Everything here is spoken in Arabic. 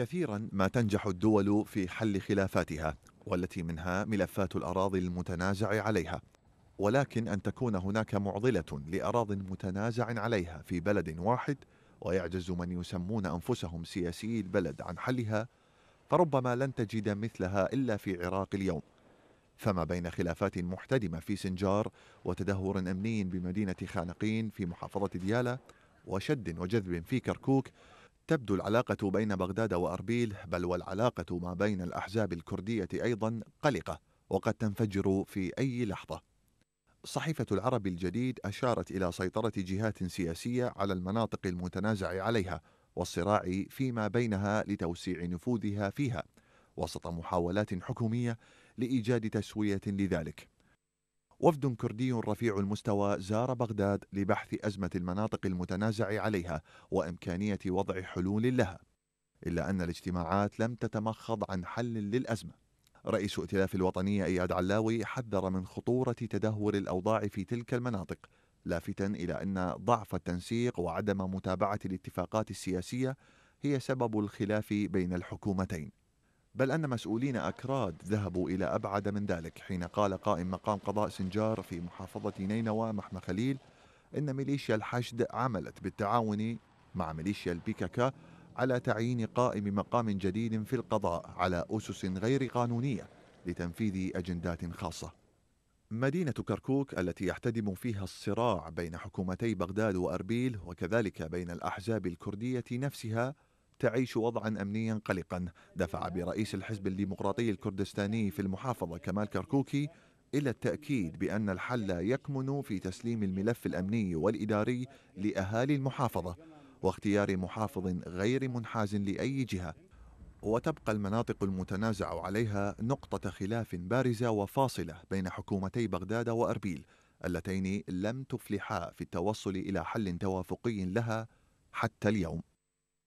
كثيرا ما تنجح الدول في حل خلافاتها والتي منها ملفات الاراضي المتنازع عليها ولكن ان تكون هناك معضله لاراض متنازع عليها في بلد واحد ويعجز من يسمون انفسهم سياسي البلد عن حلها فربما لن تجد مثلها الا في عراق اليوم فما بين خلافات محتدمه في سنجار وتدهور امني بمدينه خانقين في محافظه دياله وشد وجذب في كركوك تبدو العلاقة بين بغداد وأربيل بل والعلاقة ما بين الأحزاب الكردية أيضا قلقة وقد تنفجر في أي لحظة. صحيفة العرب الجديد أشارت إلى سيطرة جهات سياسية على المناطق المتنازع عليها والصراع فيما بينها لتوسيع نفوذها فيها وسط محاولات حكومية لإيجاد تسوية لذلك. وفد كردي رفيع المستوى زار بغداد لبحث أزمة المناطق المتنازع عليها وإمكانية وضع حلول لها إلا أن الاجتماعات لم تتمخض عن حل للأزمة رئيس ائتلاف الوطنية إياد علاوي حذر من خطورة تدهور الأوضاع في تلك المناطق لافتا إلى أن ضعف التنسيق وعدم متابعة الاتفاقات السياسية هي سبب الخلاف بين الحكومتين بل أن مسؤولين أكراد ذهبوا إلى أبعد من ذلك حين قال قائم مقام قضاء سنجار في محافظة نينوى محمى خليل إن ميليشيا الحشد عملت بالتعاون مع ميليشيا البيكاكا على تعيين قائم مقام جديد في القضاء على أسس غير قانونية لتنفيذ أجندات خاصة مدينة كركوك التي يحتدم فيها الصراع بين حكومتي بغداد وأربيل وكذلك بين الأحزاب الكردية نفسها تعيش وضعا امنيا قلقا دفع نعم. برئيس الحزب الديمقراطي الكردستاني في المحافظه كمال كركوكي الى التاكيد بان الحل يكمن في تسليم الملف الامني والاداري لاهالي المحافظه واختيار محافظ غير منحاز لاي جهه وتبقى المناطق المتنازع عليها نقطه خلاف بارزه وفاصله بين حكومتي بغداد واربيل اللتين لم تفلحا في التوصل الى حل توافقي لها حتى اليوم